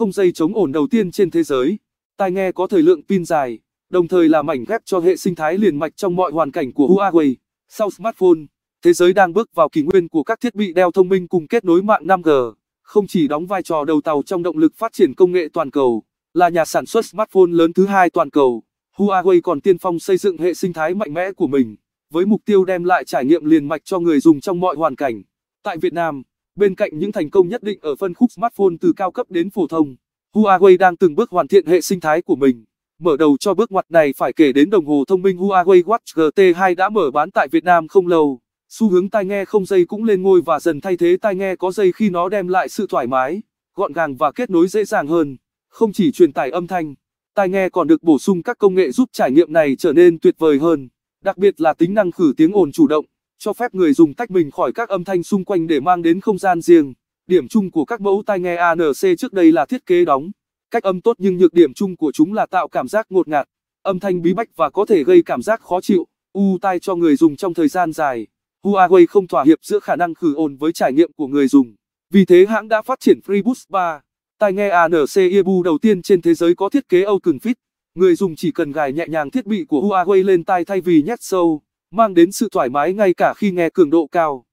công dây chống ổn đầu tiên trên thế giới. Tai nghe có thời lượng pin dài, đồng thời là mảnh ghép cho hệ sinh thái liền mạch trong mọi hoàn cảnh của Huawei. Sau smartphone, thế giới đang bước vào kỷ nguyên của các thiết bị đeo thông minh cùng kết nối mạng 5G, không chỉ đóng vai trò đầu tàu trong động lực phát triển công nghệ toàn cầu, là nhà sản xuất smartphone lớn thứ hai toàn cầu, Huawei còn tiên phong xây dựng hệ sinh thái mạnh mẽ của mình, với mục tiêu đem lại trải nghiệm liền mạch cho người dùng trong mọi hoàn cảnh. Tại Việt Nam, Bên cạnh những thành công nhất định ở phân khúc smartphone từ cao cấp đến phổ thông, Huawei đang từng bước hoàn thiện hệ sinh thái của mình. Mở đầu cho bước ngoặt này phải kể đến đồng hồ thông minh Huawei Watch GT2 đã mở bán tại Việt Nam không lâu. Xu hướng tai nghe không dây cũng lên ngôi và dần thay thế tai nghe có dây khi nó đem lại sự thoải mái, gọn gàng và kết nối dễ dàng hơn. Không chỉ truyền tải âm thanh, tai nghe còn được bổ sung các công nghệ giúp trải nghiệm này trở nên tuyệt vời hơn, đặc biệt là tính năng khử tiếng ồn chủ động cho phép người dùng tách mình khỏi các âm thanh xung quanh để mang đến không gian riêng. Điểm chung của các mẫu tai nghe ANC trước đây là thiết kế đóng, cách âm tốt nhưng nhược điểm chung của chúng là tạo cảm giác ngột ngạt, âm thanh bí bách và có thể gây cảm giác khó chịu, u tai cho người dùng trong thời gian dài. Huawei không thỏa hiệp giữa khả năng khử ồn với trải nghiệm của người dùng. Vì thế hãng đã phát triển FreeBuds 3, tai nghe ANC Earbud đầu tiên trên thế giới có thiết kế Oaken Fit. Người dùng chỉ cần gài nhẹ nhàng thiết bị của Huawei lên tai thay vì nhét sâu mang đến sự thoải mái ngay cả khi nghe cường độ cao.